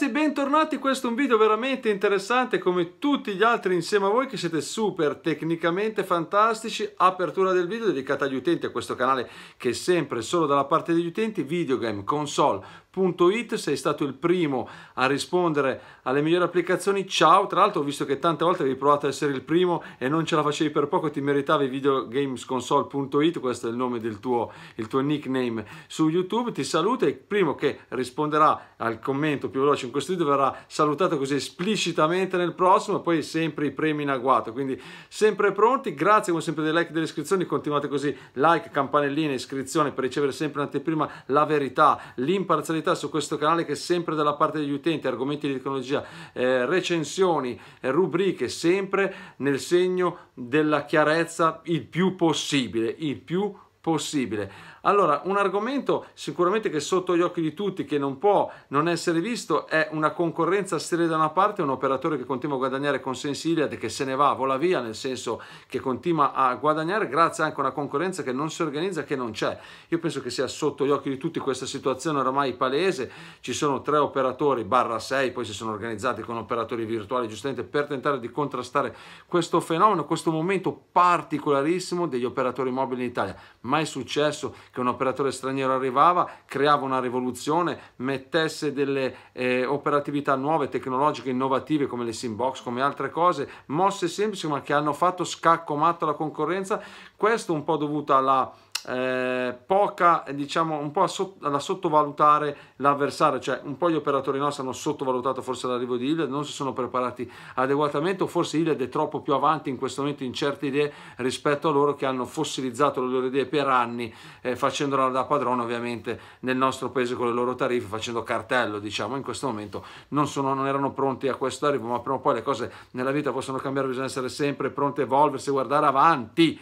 ragazzi, bentornati, questo è un video veramente interessante come tutti gli altri insieme a voi che siete super tecnicamente fantastici. Apertura del video dedicata agli utenti, a questo canale che è sempre solo dalla parte degli utenti, videogame, console, It, sei stato il primo a rispondere alle migliori applicazioni. Ciao, tra l'altro ho visto che tante volte avevi provato ad essere il primo e non ce la facevi per poco, ti meritavi videogamesconsole.it, questo è il nome del tuo, il tuo nickname su YouTube. Ti saluto e il primo che risponderà al commento più veloce in questo video verrà salutato così esplicitamente nel prossimo e poi sempre i premi in agguato. Quindi sempre pronti, grazie come sempre dei like e delle iscrizioni, continuate così, like, campanellina, iscrizione per ricevere sempre in anteprima la verità, l'imparzialità curiosità su questo canale che è sempre dalla parte degli utenti, argomenti di tecnologia, eh, recensioni, eh, rubriche, sempre nel segno della chiarezza il più possibile, il più possibile possibile. Allora, un argomento sicuramente che è sotto gli occhi di tutti, che non può non essere visto, è una concorrenza stile da una parte, un operatore che continua a guadagnare consensi Iliad che se ne va, vola via, nel senso che continua a guadagnare grazie anche a una concorrenza che non si organizza, che non c'è. Io penso che sia sotto gli occhi di tutti questa situazione oramai palese, ci sono tre operatori, barra 6, poi si sono organizzati con operatori virtuali giustamente per tentare di contrastare questo fenomeno, questo momento particolarissimo degli operatori mobili in Italia. Ma mai successo che un operatore straniero arrivava, creava una rivoluzione, mettesse delle eh, operatività nuove, tecnologiche, innovative come le Simbox, come altre cose, mosse semplici ma che hanno fatto scacco matto alla concorrenza, questo un po' dovuto alla eh, poca, diciamo, un po' da sottovalutare l'avversario, cioè un po' gli operatori nostri hanno sottovalutato forse l'arrivo di Hilliard, non si sono preparati adeguatamente o forse Hilliard è troppo più avanti in questo momento in certe idee rispetto a loro che hanno fossilizzato le loro idee per anni eh, facendola da padrone ovviamente nel nostro paese con le loro tariffe, facendo cartello diciamo, in questo momento non, sono, non erano pronti a questo arrivo, ma prima o poi le cose nella vita possono cambiare, bisogna essere sempre pronti a evolversi, guardare avanti,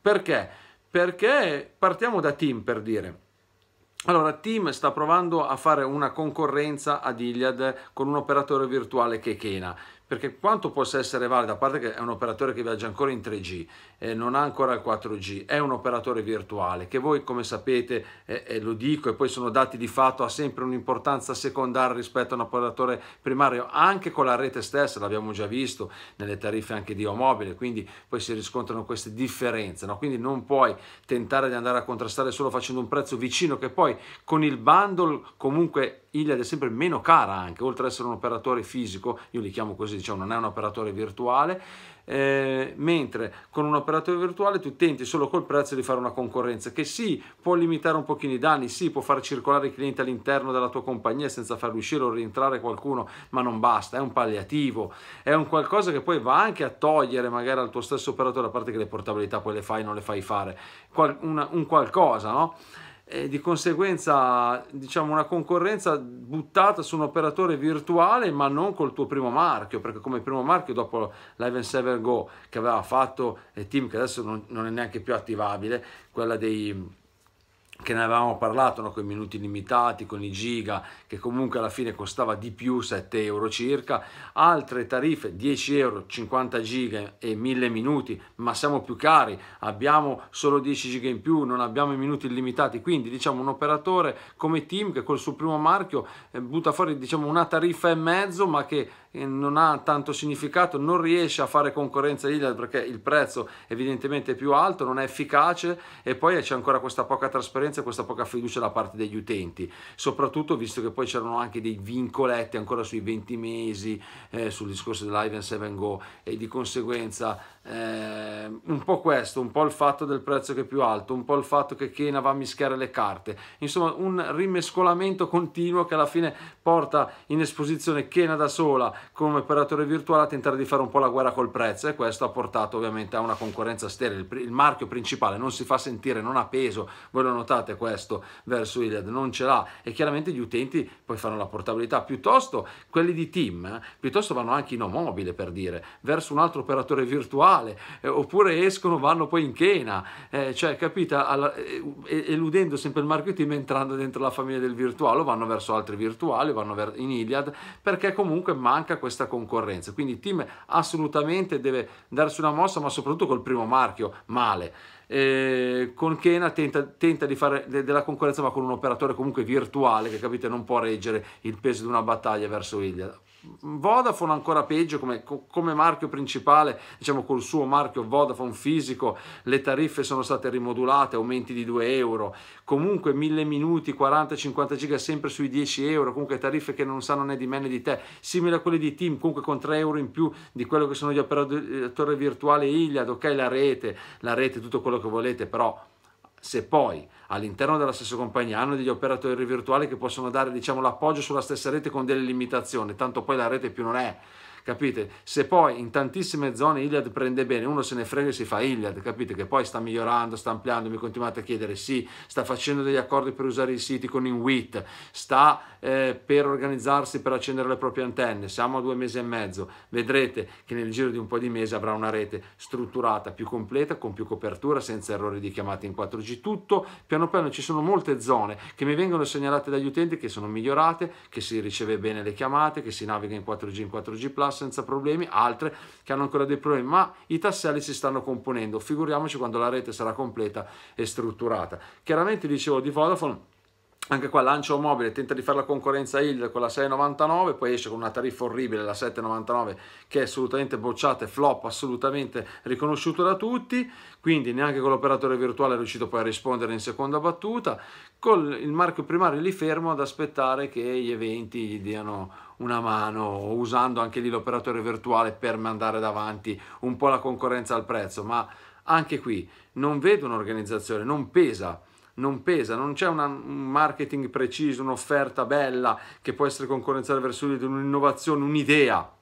perché? Perché partiamo da Tim per dire. Allora, Tim sta provando a fare una concorrenza ad Iliad con un operatore virtuale che è Kena, perché quanto possa essere valida, a parte che è un operatore che viaggia ancora in 3G, eh, non ha ancora il 4G, è un operatore virtuale che voi come sapete, eh, eh, lo dico e poi sono dati di fatto, ha sempre un'importanza secondaria rispetto a un operatore primario, anche con la rete stessa, l'abbiamo già visto nelle tariffe anche di Omobile, quindi poi si riscontrano queste differenze, no? quindi non puoi tentare di andare a contrastare solo facendo un prezzo vicino che poi con il bundle comunque Iliad è sempre meno cara anche, oltre ad essere un operatore fisico, io li chiamo così, diciamo non è un operatore virtuale, eh, mentre con un operatore virtuale tu tenti solo col prezzo di fare una concorrenza che sì, può limitare un pochino i danni, sì, può far circolare i clienti all'interno della tua compagnia senza far uscire o rientrare qualcuno, ma non basta, è un palliativo, è un qualcosa che poi va anche a togliere magari al tuo stesso operatore, a parte che le portabilità poi le fai, non le fai fare, Qual- una, un qualcosa, no? e di conseguenza diciamo una concorrenza buttata su un operatore virtuale ma non col tuo primo marchio perché come primo marchio dopo l'Iven 7 Go che aveva fatto il team che adesso non, non è neanche più attivabile quella dei che ne avevamo parlato no? con i minuti limitati, con i giga, che comunque alla fine costava di più, 7 euro circa, altre tariffe 10 euro, 50 giga e 1000 minuti, ma siamo più cari, abbiamo solo 10 giga in più, non abbiamo i minuti limitati, quindi diciamo un operatore come Team che col suo primo marchio eh, butta fuori diciamo una tariffa e mezzo, ma che non ha tanto significato, non riesce a fare concorrenza Lillard perché il prezzo evidentemente è più alto, non è efficace e poi c'è ancora questa poca trasparenza e questa poca fiducia da parte degli utenti, soprattutto visto che poi c'erano anche dei vincoletti ancora sui 20 mesi eh, sul discorso dell'Ivan 7 Go e di conseguenza eh, un po' questo, un po' il fatto del prezzo che è più alto, un po' il fatto che Kena va a mischiare le carte, insomma un rimescolamento continuo che alla fine porta in esposizione Kena da sola come operatore virtuale a tentare di fare un po' la guerra col prezzo e questo ha portato ovviamente a una concorrenza sterile. Il, marchio principale non si fa sentire, non ha peso, voi lo notate questo verso Iliad, non ce l'ha e chiaramente gli utenti poi fanno la portabilità, piuttosto quelli di team, eh, piuttosto vanno anche in omobile per dire, verso un altro operatore virtuale eh, oppure escono, vanno poi in Kena, eh, cioè capita, alla, eh, eludendo sempre il marchio team entrando dentro la famiglia del virtuale, o vanno verso altri virtuali, vanno in Iliad perché comunque manca manca questa concorrenza. Quindi il team assolutamente deve darsi una mossa, ma soprattutto col primo marchio male. Eh, con Kena tenta, tenta di fare de della concorrenza ma con un operatore comunque virtuale che capite non può reggere il peso di una battaglia verso Ilya. Vodafone ancora peggio come, come, marchio principale, diciamo col suo marchio Vodafone fisico, le tariffe sono state rimodulate, aumenti di 2 euro, comunque 1000 minuti, 40-50 giga sempre sui 10 euro, comunque tariffe che non sanno né di me né di te, simile a quelle di Team, comunque con 3 euro in più di quello che sono gli operatori eh, virtuali Iliad, ok la rete, la rete, tutto quello quello che volete, però se poi all'interno della stessa compagnia hanno degli operatori virtuali che possono dare diciamo, l'appoggio sulla stessa rete con delle limitazioni, tanto poi la rete più non è, capite? Se poi in tantissime zone Iliad prende bene, uno se ne frega e si fa Iliad, capite? Che poi sta migliorando, sta ampliando, mi continuate a chiedere, sì, sta facendo degli accordi per usare i siti con Inuit, sta eh, per organizzarsi per accendere le proprie antenne, siamo a due mesi e mezzo, vedrete che nel giro di un po' di mesi avrà una rete strutturata, più completa, con più copertura, senza errori di chiamate in 4G, tutto piano piano ci sono molte zone che mi vengono segnalate dagli utenti che sono migliorate, che si riceve bene le chiamate, che si naviga in 4G, in 4G Plus senza problemi, altre che hanno ancora dei problemi, ma i tasselli si stanno componendo, figuriamoci quando la rete sarà completa e strutturata. Chiaramente dicevo di Vodafone anche qua lancio mobile tenta di fare la concorrenza Hill con la 6,99 poi esce con una tariffa orribile la 7,99 che è assolutamente bocciata e flop assolutamente riconosciuto da tutti quindi neanche con l'operatore virtuale è riuscito poi a rispondere in seconda battuta con il marchio primario lì fermo ad aspettare che gli eventi gli diano una mano usando anche lì l'operatore virtuale per mandare davanti un po' la concorrenza al prezzo ma anche qui non vedo un'organizzazione non pesa non pesa, non c'è una, un marketing preciso, un'offerta bella che può essere concorrenziale verso di un'innovazione, un'idea.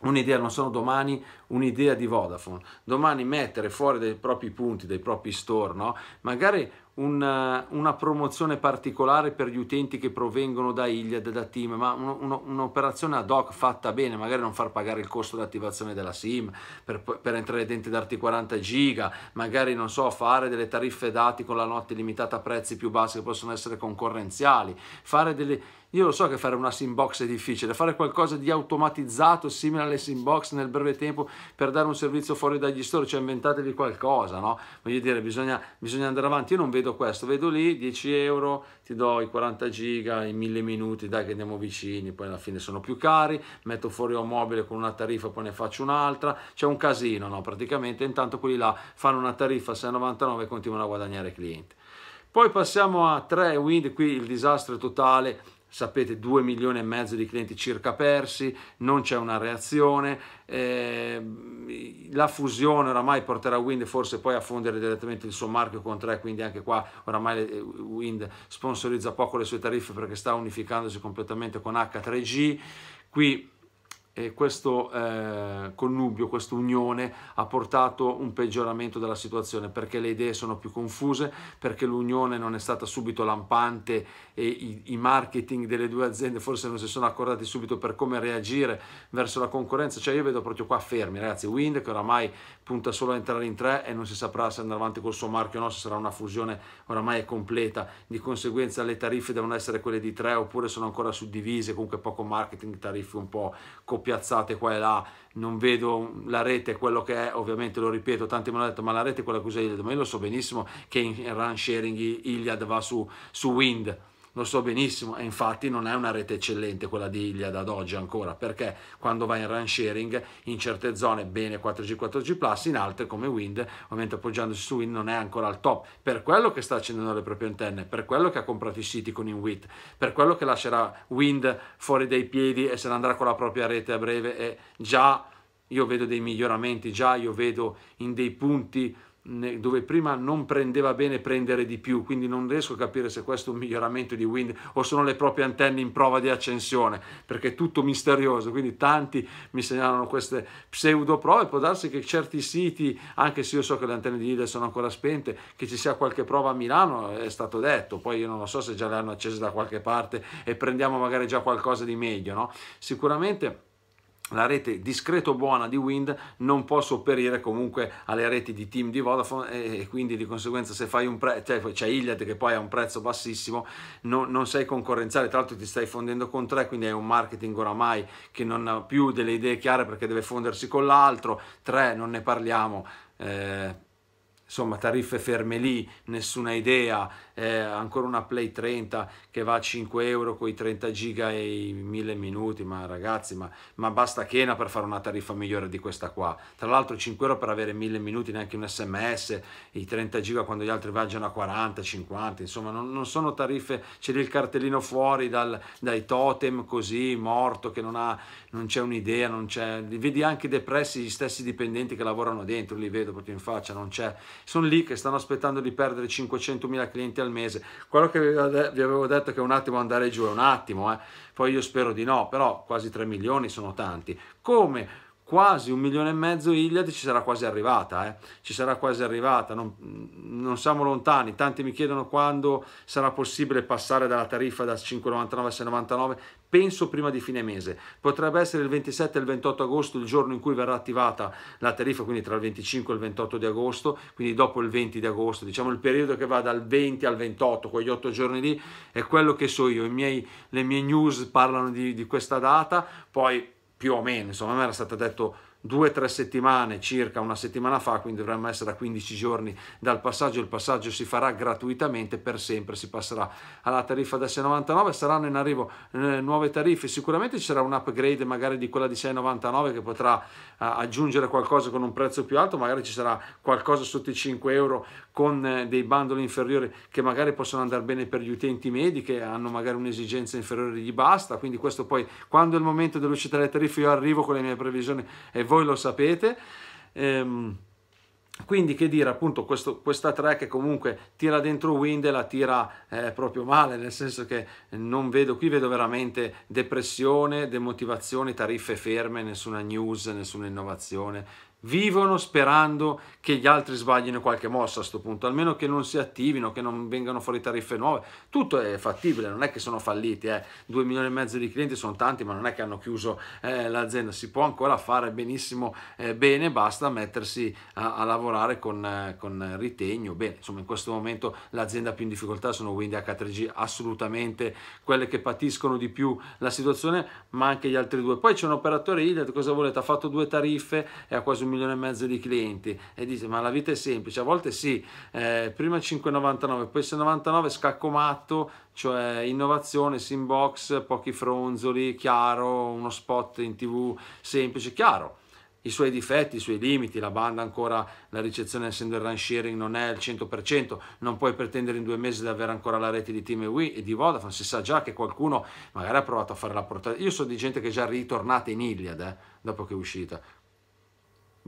Un'idea, non sono domani, un'idea di Vodafone. Domani mettere fuori dei propri punti, dei propri store, no? Magari una, una, promozione particolare per gli utenti che provengono da Iliad, da Team, ma un'operazione ad hoc fatta bene, magari non far pagare il costo di attivazione della SIM per, per, entrare dentro e darti 40 giga, magari non so, fare delle tariffe dati con la notte limitata a prezzi più bassi che possono essere concorrenziali, fare delle io lo so che fare una Simbox è difficile, fare qualcosa di automatizzato simile alle Simbox nel breve tempo per dare un servizio fuori dagli store, cioè inventatevi qualcosa, no? Voglio dire, bisogna, bisogna andare avanti. Io non vedo questo, vedo lì 10 euro, ti do i 40 giga, i 1000 minuti, dai che andiamo vicini, poi alla fine sono più cari, metto fuori un mobile con una tariffa, poi ne faccio un'altra, c'è un casino, no? Praticamente intanto quelli là fanno una tariffa 6,99 e continuano a guadagnare clienti. Poi passiamo a 3 Wind, qui il disastro è totale, sapete 2 milioni e mezzo di clienti circa persi, non c'è una reazione, eh, la fusione oramai porterà Wind forse poi a fondere direttamente il suo marchio con 3, quindi anche qua oramai eh, Wind sponsorizza poco le sue tariffe perché sta unificandosi completamente con H3G, qui e questo eh, connubio, questa unione ha portato un peggioramento della situazione perché le idee sono più confuse, perché l'unione non è stata subito lampante e i, i, marketing delle due aziende forse non si sono accordati subito per come reagire verso la concorrenza, cioè io vedo proprio qua fermi ragazzi, Wind che oramai punta solo a entrare in tre e non si saprà se andare avanti col suo marchio o no, se sarà una fusione oramai è completa, di conseguenza le tariffe devono essere quelle di tre oppure sono ancora suddivise, comunque poco marketing, tariffe un po' copiate piazzate qua e là, non vedo la rete, quello che è, ovviamente lo ripeto, tanti mi hanno detto, ma la rete è quella che usa Iliad, ma io lo so benissimo che in run sharing Iliad va su, su Wind, lo so benissimo e infatti non è una rete eccellente quella di Iliad ad oggi ancora perché quando vai in run sharing in certe zone bene 4G 4G in altre come Wind, ovviamente appoggiandosi su Wind non è ancora al top, per quello che sta accendendo le proprie antenne, per quello che ha comprato i siti con Inuit, per quello che lascerà Wind fuori dai piedi e se ne andrà con la propria rete a breve e già io vedo dei miglioramenti, già io vedo in dei punti dove prima non prendeva bene prendere di più, quindi non riesco a capire se questo è un miglioramento di Wind o sono le proprie antenne in prova di accensione, perché è tutto misterioso, quindi tanti mi segnalano queste pseudo prove, può darsi che certi siti, anche se io so che le antenne di Lidl sono ancora spente, che ci sia qualche prova a Milano, è stato detto, poi io non lo so se già le hanno accese da qualche parte e prendiamo magari già qualcosa di meglio, no? Sicuramente la rete discreto buona di Wind non può sopperire comunque alle reti di team di Vodafone e quindi di conseguenza se fai un prezzo, cioè c'è Iliad che poi ha un prezzo bassissimo, no, non sei concorrenziale, tra l'altro ti stai fondendo con tre, quindi è un marketing oramai che non ha più delle idee chiare perché deve fondersi con l'altro, tre non ne parliamo. Eh, insomma tariffe ferme lì, nessuna idea, eh, ancora una Play 30 che va a 5 euro con i 30 giga e i 1000 minuti, ma ragazzi, ma, ma basta chena per fare una tariffa migliore di questa qua. Tra l'altro 5 euro per avere 1000 minuti, neanche un sms, i 30 giga quando gli altri viaggiano a 40, 50, insomma non, non sono tariffe, c'è il cartellino fuori dal, dai totem così morto che non, ha, non c'è un'idea, non c'è, li vedi anche depressi gli stessi dipendenti che lavorano dentro, li vedo proprio in faccia, non c'è sono lì che stanno aspettando di perdere 500.000 clienti al mese. Quello che vi avevo detto che un attimo andare giù è un attimo, eh? poi io spero di no, però quasi 3 milioni sono tanti. Come? quasi un milione e mezzo Iliad ci sarà quasi arrivata, eh? ci sarà quasi arrivata, non, non, siamo lontani, tanti mi chiedono quando sarà possibile passare dalla tariffa da 5,99 a 6,99, penso prima di fine mese, potrebbe essere il 27 e il 28 agosto il giorno in cui verrà attivata la tariffa, quindi tra il 25 e il 28 di agosto, quindi dopo il 20 di agosto, diciamo il periodo che va dal 20 al 28, quegli 8 giorni lì, è quello che so io, miei, le mie news parlano di, di questa data, poi più o meno, insomma, non era stato detto due o tre settimane, circa una settimana fa, quindi dovremmo essere a 15 giorni dal passaggio, il passaggio si farà gratuitamente per sempre, si passerà alla tariffa da 6,99, saranno in arrivo eh, nuove tariffe, sicuramente ci sarà un upgrade magari di quella di 6,99 che potrà eh, aggiungere qualcosa con un prezzo più alto, magari ci sarà qualcosa sotto i 5 euro con eh, dei bundle inferiori che magari possono andare bene per gli utenti medi che hanno magari un'esigenza inferiore gli basta, quindi questo poi quando è il momento dell'uscita delle tariffe io arrivo con le mie previsioni e voi lo sapete. Ehm, quindi che dire appunto questo, questa track che comunque tira dentro Wind e la tira eh, proprio male, nel senso che non vedo, qui vedo veramente depressione, demotivazione, tariffe ferme, nessuna news, nessuna innovazione, vivono sperando che gli altri sbaglino qualche mossa a questo punto, almeno che non si attivino, che non vengano fuori tariffe nuove. Tutto è fattibile, non è che sono falliti, eh. 2 milioni e mezzo di clienti sono tanti, ma non è che hanno chiuso eh, l'azienda, si può ancora fare benissimo eh, bene, basta mettersi a, a lavorare con, eh, con, ritegno. Bene, insomma in questo momento l'azienda più in difficoltà sono Windy H3G, assolutamente quelle che patiscono di più la situazione, ma anche gli altri due. Poi c'è un operatore IDET, cosa volete? Ha fatto due tariffe e ha quasi un un milione e mezzo di clienti e dice ma la vita è semplice, a volte sì, eh, prima 5,99, poi 6,99 scacco matto, cioè innovazione, box pochi fronzoli, chiaro, uno spot in tv semplice, chiaro i suoi difetti, i suoi limiti, la banda ancora, la ricezione essendo il run sharing non è al 100%, non puoi pretendere in due mesi di avere ancora la rete di Team Wii e di Vodafone, si sa già che qualcuno magari ha provato a fare la portata, io so di gente che è già ritornata in Iliad eh, dopo che è uscita,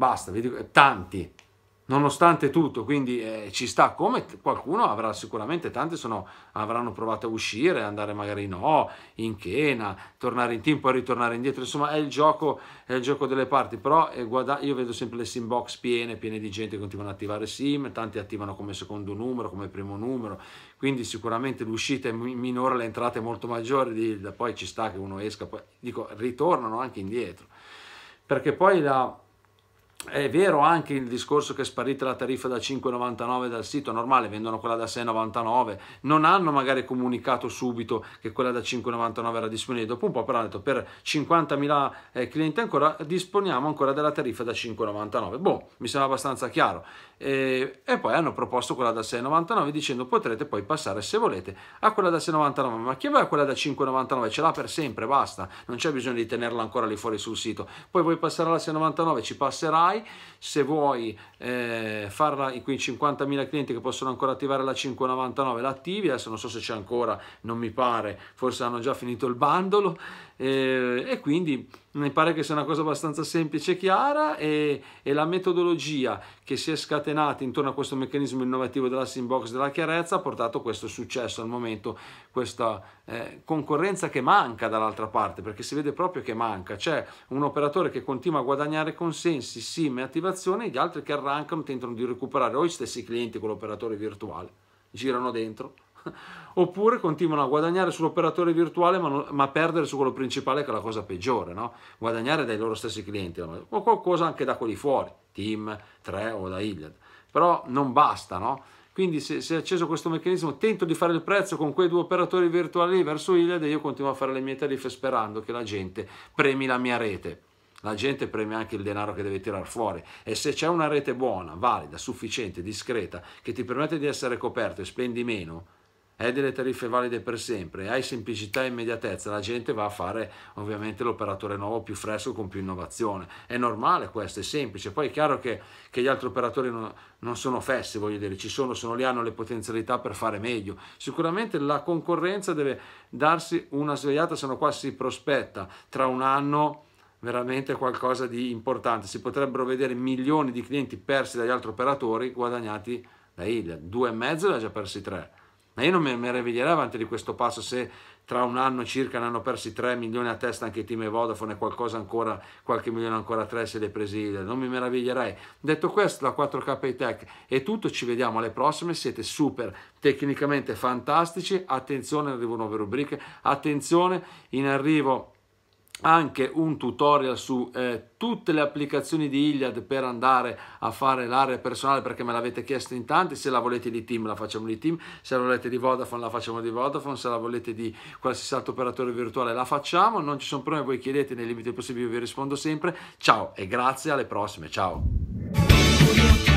Basta, vi dico, tanti, nonostante tutto, quindi eh, ci sta come qualcuno avrà sicuramente, tanti sono, avranno provato a uscire, andare magari no, in Chena, tornare in team, poi ritornare indietro, insomma è il gioco, è il gioco delle parti, però eh, guarda, io vedo sempre le sim box piene, piene di gente che continuano ad attivare sim, tanti attivano come secondo numero, come primo numero, quindi sicuramente l'uscita è minore, le entrate molto maggiori, poi ci sta che uno esca, poi dico, ritornano anche indietro, perché poi la è vero anche il discorso che è sparita la tariffa da 5,99 dal sito normale, vendono quella da 6,99, non hanno magari comunicato subito che quella da 5,99 era disponibile, dopo un po' però hanno detto per 50.000 eh, clienti ancora disponiamo ancora della tariffa da 5,99. Boh, mi sembra abbastanza chiaro e, e poi hanno proposto quella da 6,99 dicendo potrete poi passare se volete a quella da 6,99 ma chi va quella da 5,99 ce l'ha per sempre basta non c'è bisogno di tenerla ancora lì fuori sul sito poi vuoi passare alla 6,99 ci passerai se vuoi eh, farla in quei 50.000 clienti che possono ancora attivare la 5,99 l'attivi adesso non so se c'è ancora non mi pare forse hanno già finito il bandolo eh, e quindi mi pare che sia una cosa abbastanza semplice e chiara e, e, la metodologia che si è scatenata intorno a questo meccanismo innovativo della Simbox della chiarezza ha portato questo successo al momento, questa eh, concorrenza che manca dall'altra parte perché si vede proprio che manca, c'è un operatore che continua a guadagnare consensi, sim e attivazione e gli altri che arrancano tentano di recuperare o gli stessi clienti con l'operatore virtuale, girano dentro Oppure continuano a guadagnare sull'operatore virtuale ma, non, ma perdere su quello principale che è la cosa peggiore, no? guadagnare dai loro stessi clienti o qualcosa anche da quelli fuori, Team 3 o da Iliad. Però non basta, no? quindi se, se, è acceso questo meccanismo tento di fare il prezzo con quei due operatori virtuali verso Iliad e io continuo a fare le mie tariffe sperando che la gente premi la mia rete. La gente preme anche il denaro che deve tirar fuori e se c'è una rete buona, valida, sufficiente, discreta, che ti permette di essere coperto e spendi meno, hai delle tariffe valide per sempre, hai semplicità e immediatezza, la gente va a fare ovviamente l'operatore nuovo più fresco con più innovazione. È normale questo, è semplice. Poi è chiaro che, che gli altri operatori non, non sono fessi, voglio dire, ci sono, sono lì, hanno le potenzialità per fare meglio. Sicuramente la concorrenza deve darsi una svegliata, se no qua si prospetta tra un anno veramente qualcosa di importante. Si potrebbero vedere milioni di clienti persi dagli altri operatori guadagnati da Ilia. Due e mezzo ne ha già persi tre. Ma io non mi meraviglierei avanti di questo passo se tra un anno circa ne hanno persi 3 milioni a testa anche i team e Vodafone e qualcosa ancora, qualche milione ancora 3 se le presi, non mi meraviglierei. Detto questo, la 4K Tech è tutto, ci vediamo alle prossime, siete super tecnicamente fantastici, attenzione, arrivano nuove rubriche, attenzione, in arrivo anche un tutorial su eh, tutte le applicazioni di Iliad per andare a fare l'area personale perché me l'avete chiesto in tanti se la volete di team la facciamo di team se la volete di Vodafone la facciamo di Vodafone se la volete di qualsiasi altro operatore virtuale la facciamo non ci sono problemi voi chiedete nei limiti possibili vi rispondo sempre ciao e grazie alle prossime ciao